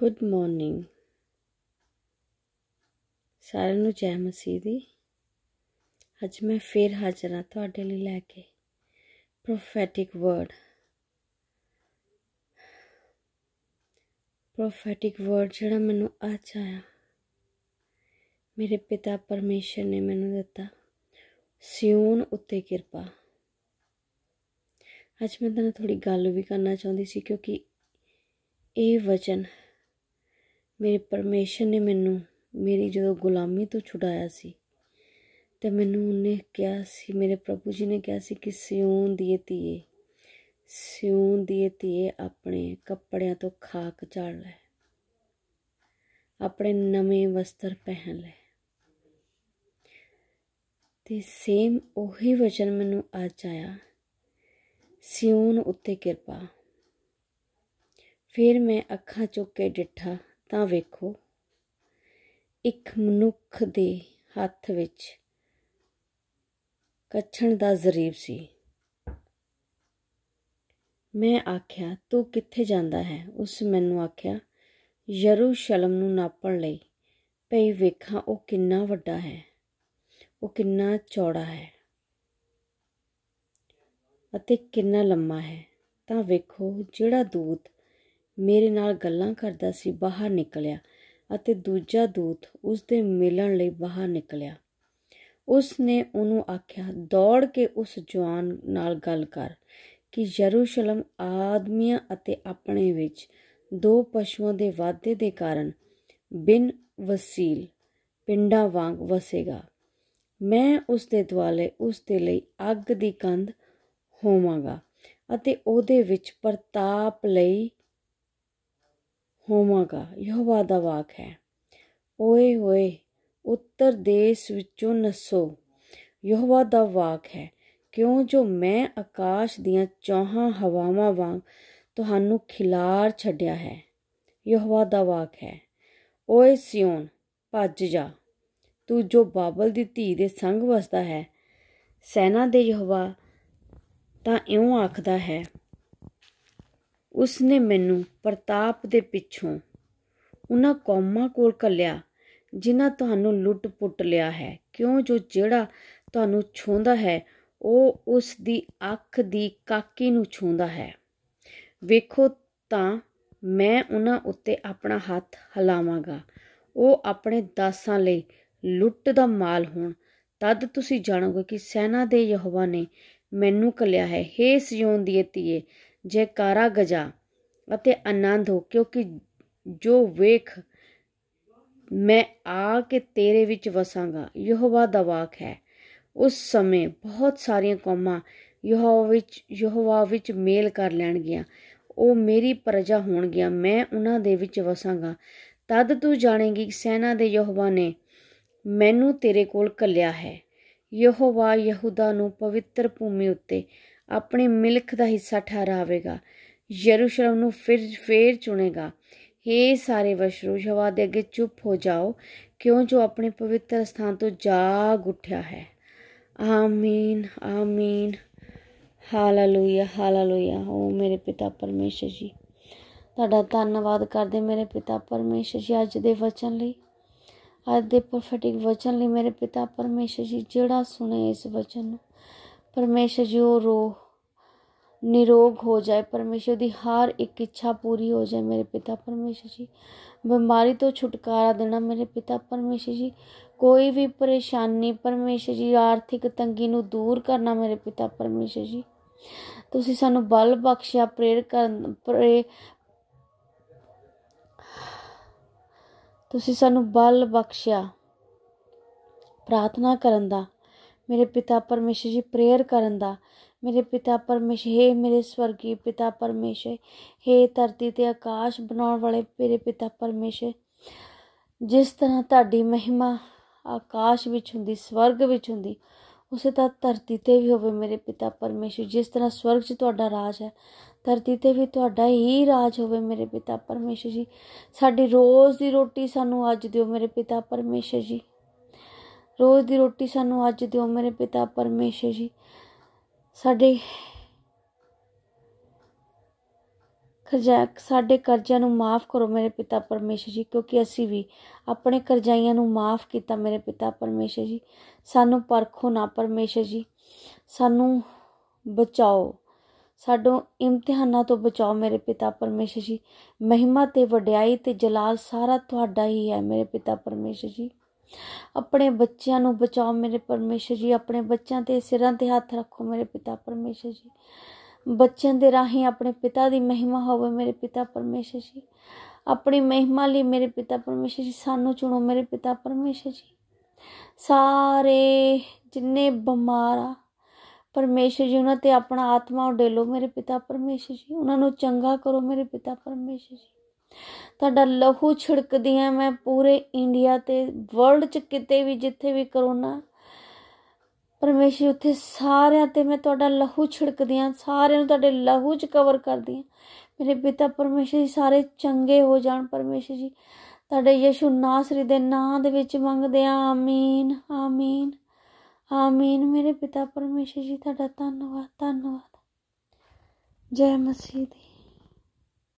good morning ਸਾਰਿਆਂ ਨੂੰ ਜੈ ਮਸੀਹ ਦੀ ਅੱਜ ਮੈਂ ਫੇਰ ਹਾਜ਼ਰ ਹਾਂ ਤੁਹਾਡੇ ਲਈ ਲੈ ਕੇ ਪ੍ਰੋਫੈਟਿਕ ਵਰਡ ਪ੍ਰੋਫੈਟਿਕ ਵਰਡ ਜਿਹੜਾ ਮੈਨੂੰ ਅੱਜ ਆਇਆ ਮੇਰੇ ਪਿਤਾ ਪਰਮੇਸ਼ਰ ਨੇ ਮੈਨੂੰ ਦਿੱਤਾ ਸਿਉਨ ਉੱਤੇ ਕਿਰਪਾ ਅੱਜ ਮੈਂ ਤੁਹਾਨੂੰ ਥੋੜੀ ਗੱਲ ਵੀ ਕਰਨਾ ਚਾਹੁੰਦੀ ਸੀ ਕਿਉਂਕਿ ਇਹ ਵਚਨ ਮੇਰੇ ਪਰਮੇਸ਼ਰ ਨੇ ਮੈਨੂੰ ਮੇਰੀ ਜਦੋਂ ਗੁਲਾਮੀ ਤੋਂ ਛੁਡਾਇਆ ਸੀ ਤੇ ਮੈਨੂੰ ਉਹਨੇ ਕਿਹਾ ਸੀ ਮੇਰੇ ਪ੍ਰਭੂ ਜੀ ਨੇ ਕਿਹਾ ਸੀ ਕਿ ਸਿਉਂ ਦੀਏ ਤੀਏ ਸਿਉਂ ਦੀਏ ਤੀਏ ਆਪਣੇ ਕੱਪੜਿਆਂ ਤੋਂ ਖਾਕ ਝਾੜ ਲੈ ਆਪਣੇ ਨਵੇਂ ਵਸਤਰ ਪਹਿਨ ਲੈ ਤੇ ਸੇਮ ਉਹੀ ਵਚਨ ਮੈਨੂੰ ਅੱਜ ਆਇਆ ਸਿਉਂ ਉੱਤੇ ਕਿਰਪਾ ਫਿਰ ਮੈਂ ਅੱਖਾਂ ਚੁੱਕ ਕੇ ਡਿੱਠਾ ਤਾਂ ਵੇਖੋ ਇੱਕ ਮਨੁੱਖ ਦੇ ਹੱਥ ਵਿੱਚ ਕੱਛਣ ਦਾ ਜ਼ਰੀਬ ਸੀ ਮੈਂ ਆਖਿਆ ਤੂੰ ਕਿੱਥੇ ਜਾਂਦਾ ਹੈ ਉਸ ਮੈਨੂੰ ਆਖਿਆ ਯਰੂਸ਼ਲਮ ਨੂੰ ਨਾਪਣ ਲਈ ਪਈ ਵੇਖਾਂ ਉਹ ਕਿੰਨਾ ਵੱਡਾ ਹੈ ਉਹ ਕਿੰਨਾ ਚੌੜਾ ਹੈ ਅਤੇ ਕਿੰਨਾ ਲੰਮਾ ਹੈ ਤਾਂ ਵੇਖੋ ਜਿਹੜਾ ਦੂਤ ਮੇਰੇ ਨਾਲ ਗੱਲਾਂ ਕਰਦਾ ਸੀ ਬਾਹਰ ਨਿਕਲਿਆ ਅਤੇ ਦੂਜਾ ਦੂਤ ਉਸ ਦੇ ਮਿਲਣ ਲਈ ਬਾਹਰ ਨਿਕਲਿਆ ਉਸ ਨੇ ਉਹਨੂੰ ਆਖਿਆ ਦੌੜ ਕੇ ਉਸ ਜਵਾਨ ਨਾਲ ਗੱਲ ਕਰ ਕਿ ਯਰੂਸ਼ਲਮ ਆਦਮੀਆਂ ਅਤੇ ਆਪਣੇ ਵਿੱਚ ਦੋ ਪਸ਼ੂਆਂ ਦੇ ਵਾਧੇ ਦੇ ਕਾਰਨ ਬਿਨ ਵਸੀਲ ਪਿੰਡਾਂ ਵਾਂਗ ਵਸੇਗਾ ਮੈਂ ਉਸ ਦੇ ਦੁਆਲੇ ਉਸ ਦੇ ਲਈ ਅੱਗ ਦੀ ਕੰਧ ਹੋਵਾਂਗਾ ਅਤੇ ਉਹਦੇ ਵਿੱਚ ਪ੍ਰਤਾਪ ਲਈ ਹੋਵਾਂਗਾ ਯਹਵਾ ਦਾ ਵਾਕ ਹੈ ਓਏ ਹੋਏ ਉੱਤਰ ਦੇਸ਼ ਵਿੱਚੋਂ ਨਸੋ ਯਹਵਾ ਦਾ ਵਾਕ ਹੈ ਕਿਉਂ ਜੋ ਮੈਂ ਆਕਾਸ਼ ਦੀਆਂ ਚੌਹਾਂ ਹਵਾਵਾਂ ਵਾਂਗ ਤੁਹਾਨੂੰ ਖਿਲਾਰ ਛੱਡਿਆ ਹੈ ਯਹਵਾ ਦਾ ਵਾਕ ਹੈ ਓਏ ਸਿਓਨ ਭੱਜ ਜਾ ਤੂੰ ਜੋ ਬਾਬਲ ਦੀ ਧੀ ਦੇ ਸੰਗ ਵਸਦਾ ਹੈ ਸੈਨਾ ਦੇ ਯਹਵਾ ਤਾਂ ਇਉਂ ਆਖਦਾ ਹੈ ਉਸ ਨੇ ਮੈਨੂੰ ਪ੍ਰਤਾਪ ਦੇ ਪਿੱਛੋਂ ਉਹਨਾਂ ਕੌਮਾਂ ਕੋਲ ਕੱਲਿਆ ਜਿਨ੍ਹਾਂ ਤੁਹਾਨੂੰ ਲੁੱਟ-ਪੁੱਟ ਲਿਆ ਹੈ ਕਿਉਂ ਜੋ ਜਿਹੜਾ ਤੁਹਾਨੂੰ ਛੋਂਦਾ ਹੈ ਉਹ ਉਸ ਦੀ ਅੱਖ ਦੀ ਕਾਕੀ ਨੂੰ ਛੋਂਦਾ ਹੈ ਵੇਖੋ ਤਾਂ ਮੈਂ ਉਹਨਾਂ ਉੱਤੇ ਆਪਣਾ ਹੱਥ ਹਲਾਵਾਂਗਾ ਉਹ ਆਪਣੇ ਦਾਸਾਂ ਲਈ ਲੁੱਟ ਦਾ ਮਾਲ ਹੋਣ ਤਦ ਤੁਸੀਂ ਜਾਣੋਗੇ ਕਿ ਸੈਨਾ ਦੇ ਯਹਵਾ ਨੇ ਮੈਨੂੰ ਕੱਲਿਆ ਹੈ ਹੇ ਸਿਯੋਨ ਦੀ ਧੀਏ ਜੈਕਾਰਾ ਗਜਾ ਅਤੇ ਆਨੰਦ ਹੋ ਕਿਉਂਕਿ ਜੋ ਵੇਖ ਮੈਂ ਆ ਕੇ ਤੇਰੇ ਵਿੱਚ ਵਸਾਂਗਾ ਯਹੋਵਾ ਦਾ ਵਾਕ ਹੈ ਉਸ ਸਮੇਂ ਬਹੁਤ ਸਾਰੀਆਂ ਕੌਮਾਂ ਯਹੋਵਾ ਵਿੱਚ ਯਹੋਵਾ ਵਿੱਚ ਮੇਲ ਕਰ ਲੈਣਗੀਆਂ ਉਹ ਮੇਰੀ ਪ੍ਰਜਾ ਹੋਣਗੀਆਂ ਮੈਂ ਉਹਨਾਂ ਦੇ ਵਿੱਚ ਵਸਾਂਗਾ ਤਦ ਤੂੰ ਜਾਣੇਗੀ ਸੈਨਾ ਦੇ ਯਹੋਵਾ ਨੇ ਮੈਨੂੰ ਤੇਰੇ ਕੋਲ ਕੱਲਿਆ ਹੈ ਯਹੋਵਾ ਯਹੂਦਾ ਨੂੰ ਪਵਿੱਤਰ ਭੂਮੀ ਉੱਤੇ ਆਪਣੇ ਮਿਲਖ ਦਾ ਹਿੱਸਾ ਠਹਿਰਾਵੇਗਾ ਯਰੂਸ਼ਲਮ ਨੂੰ ਫਿਰ ਫੇਰ ਚੁਣੇਗਾ हे ਸਾਰੇ ਵਸ਼ਰੂ ਹਵਾ ਦੇ ਅੱਗੇ ਚੁੱਪ ਹੋ ਜਾਓ ਕਿਉਂ ਜੋ ਆਪਣੇ ਪਵਿੱਤਰ ਸਥਾਨ ਤੋਂ ਜਾਗ ਉੱਠਿਆ ਹੈ ਆਮੀਨ ਆਮੀਨ ਹਾਲੇਲੂਇਆ ਹਾਲੇਲੂਇਆ ਓ ਮੇਰੇ ਪਿਤਾ ਪਰਮੇਸ਼ਰ ਜੀ ਤੁਹਾਡਾ ਧੰਨਵਾਦ ਕਰਦੇ ਮੇਰੇ ਪਿਤਾ ਪਰਮੇਸ਼ਰ ਜੀ ਅੱਜ ਦੇ ਵਚਨ ਲਈ ਅੱਜ ਦੇ ਪ੍ਰੋਫੈਟਿਕ ਵਚਨ ਲਈ ਮੇਰੇ ਪਿਤਾ ਪਰਮੇਸ਼ਰ ਜੀ ਜਿਹੜਾ ਸੁਣੇ ਇਸ ਵਚਨ ਨੂੰ ਪਰਮੇਸ਼ਰ ਜੀ ਉਹ ਰੋਹ ਨਿਰੋਗ ਹੋ ਜਾਏ ਪਰਮੇਸ਼ਰ ਦੀ ਹਰ ਇੱਕ ਇੱਛਾ ਪੂਰੀ ਹੋ ਜਾਏ ਮੇਰੇ ਪਿਤਾ ਪਰਮੇਸ਼ਰ ਜੀ ਬਿਮਾਰੀ ਤੋਂ ਛੁਟਕਾਰਾ ਦੇਣਾ ਮੇਰੇ ਪਿਤਾ ਪਰਮੇਸ਼ਰ ਜੀ ਕੋਈ ਵੀ ਪਰੇਸ਼ਾਨੀ ਪਰਮੇਸ਼ਰ ਜੀ ਆਰਥਿਕ ਤੰਗੀ ਨੂੰ ਦੂਰ ਕਰਨਾ ਮੇਰੇ ਪਿਤਾ ਪਰਮੇਸ਼ਰ ਜੀ ਤੁਸੀਂ ਸਾਨੂੰ ਬਲ ਬਖਸ਼ਿਆ ਪ੍ਰੇਰ ਕਰਨ ਪ੍ਰੇ ਤੁਸੀਂ ਸਾਨੂੰ ਬਲ ਬਖਸ਼ਿਆ ਪ੍ਰਾਰਥਨਾ ਕਰਨ ਦਾ ਮੇਰੇ ਪਿਤਾ ਪਰਮੇਸ਼ਰ ਜੀ ਪ੍ਰੇਅਰ ਕਰਨ ਦਾ ਮੇਰੇ ਪਿਤਾ ਪਰਮੇਸ਼ਰ ਹੈ ਮੇਰੇ ਸਵਰਗੀ ਪਿਤਾ ਪਰਮੇਸ਼ਰ ਹੈ ਧਰਤੀ ਤੇ ਆਕਾਸ਼ ਬਣਾਉਣ ਵਾਲੇ ਮੇਰੇ ਪਿਤਾ ਪਰਮੇਸ਼ਰ ਜਿਸ ਤਰ੍ਹਾਂ ਤੁਹਾਡੀ ਮਹਿਮਾ ਆਕਾਸ਼ ਵਿੱਚ ਹੁੰਦੀ ਸਵਰਗ ਵਿੱਚ ਹੁੰਦੀ ਉਸੇ ਤਰ੍ਹਾਂ ਧਰਤੀ ਤੇ ਵੀ ਹੋਵੇ ਮੇਰੇ ਪਿਤਾ ਪਰਮੇਸ਼ਰ ਜਿਸ ਤਰ੍ਹਾਂ ਸਵਰਗ 'ਚ ਤੁਹਾਡਾ ਰਾਜ ਹੈ ਧਰਤੀ ਤੇ ਵੀ ਤੁਹਾਡਾ ਹੀ ਰਾਜ ਹੋਵੇ ਮੇਰੇ ਪਿਤਾ ਪਰਮੇਸ਼ਰ ਜੀ ਸਾਡੀ ਰੋਜ਼ ਦੀ ਰੋਟੀ ਸਾਨੂੰ ਅੱਜ ਦਿਓ ਮੇਰੇ ਪਿਤਾ ਪਰਮੇਸ਼ਰ ਜੀ ਰੋਜ਼ ਦੀ ਰੋਟੀ ਸਾਨੂੰ ਅੱਜ ਦਿਓ ਮੇਰੇ ਪਿਤਾ ਪਰਮੇਸ਼ਰ ਜੀ ਸਾਡੇ ਕਰਜ਼ਾ ਸਾਡੇ ਕਰਜ਼ਿਆਂ ਨੂੰ ਮਾਫ ਕਰੋ ਮੇਰੇ ਪਿਤਾ ਪਰਮੇਸ਼ਰ ਜੀ ਕਿਉਂਕਿ ਅਸੀਂ ਵੀ ਆਪਣੇ ਕਰਜ਼ਾਈਆਂ ਨੂੰ ਮਾਫ ਕੀਤਾ ਮੇਰੇ ਪਿਤਾ ਪਰਮੇਸ਼ਰ ਜੀ ਸਾਨੂੰ ਪਰਖੋ ਨਾ ਪਰਮੇਸ਼ਰ ਜੀ ਸਾਨੂੰ ਬਚਾਓ ਸਾਡੋਂ ਇਮਤਿਹਾਨਾਂ ਤੋਂ ਬਚਾਓ ਮੇਰੇ ਪਿਤਾ ਪਰਮੇਸ਼ਰ ਜੀ ਮਹਿਮਾ ਤੇ ਵਡਿਆਈ ਤੇ ਜਲਾਲ ਸਾਰਾ ਤੁਹਾਡਾ ਹੀ ਹੈ ਮੇਰੇ ਪਿਤਾ ਪਰਮੇਸ਼ਰ ਜੀ ਆਪਣੇ ਬੱਚਿਆਂ ਨੂੰ ਬਚਾਓ ਮੇਰੇ ਪਰਮੇਸ਼ਰ ਜੀ ਆਪਣੇ ਬੱਚਿਆਂ ਤੇ ਸਿਰਾਂ ਤੇ ਹੱਥ ਰੱਖੋ ਮੇਰੇ ਪਿਤਾ ਪਰਮੇਸ਼ਰ ਜੀ ਬੱਚਿਆਂ ਦੇ ਰਾਹੀਂ ਆਪਣੇ ਪਿਤਾ ਦੀ ਮਹਿਮਾ ਹੋਵੇ ਮੇਰੇ ਪਿਤਾ ਪਰਮੇਸ਼ਰ ਜੀ ਆਪਣੀ ਮਹਿਮਾ ਲਈ ਮੇਰੇ ਪਿਤਾ ਪਰਮੇਸ਼ਰ ਜੀ ਸਾਨੂੰ ਚੁਣੋ ਮੇਰੇ ਪਿਤਾ ਪਰਮੇਸ਼ਰ ਜੀ ਸਾਰੇ ਜਿੰਨੇ ਬਿਮਾਰ ਆ ਪਰਮੇਸ਼ਰ ਜੀ ਉਹਨਾਂ ਤੇ ਆਪਣਾ ਆਤਮਾ ਉਡੇਲੋ ਮੇਰੇ ਪਿਤਾ ਪਰਮੇਸ਼ਰ ਜੀ ਉਹਨਾਂ ਨੂੰ ਚੰਗਾ ਕਰੋ ਮੇਰੇ ਪਿਤਾ ਪਰਮੇਸ਼ਰ ਜੀ ਤੁਹਾਡਾ ਲਹੂ ਛਿੜਕਦੀ ਆ ਮੈਂ ਪੂਰੇ ਇੰਡੀਆ ਤੇ ਵਰਲਡ ਚ ਕਿਤੇ ਵੀ ਜਿੱਥੇ ਵੀ ਕਰੋਨਾ ਪਰਮੇਸ਼ਰ ਉੱਥੇ ਸਾਰਿਆਂ ਤੇ ਮੈਂ ਤੁਹਾਡਾ ਲਹੂ ਛਿੜਕਦੀ ਆ ਸਾਰਿਆਂ ਨੂੰ ਤੁਹਾਡੇ ਲਹੂ ਚ ਕਵਰ ਕਰਦੀ ਆ ਮੇਰੇ ਪਿਤਾ ਪਰਮੇਸ਼ਰ ਜੀ ਸਾਰੇ ਚੰਗੇ ਹੋ ਜਾਣ ਪਰਮੇਸ਼ਰ ਜੀ ਤੁਹਾਡੇ ਯਿਸੂ ਨਾਸਰੀ ਦੇ ਨਾਮ ਦੇ ਵਿੱਚ ਮੰਗਦੇ ਆ ਆਮੀਨ ਆਮੀਨ ਆਮੀਨ ਮੇਰੇ ਪਿਤਾ ਪਰਮੇਸ਼ਰ ਜੀ ਤੁਹਾਡਾ ਧੰਨਵਾਦ ਧੰਨਵਾਦ ਜੈ ਮਸੀਹ ਦੀ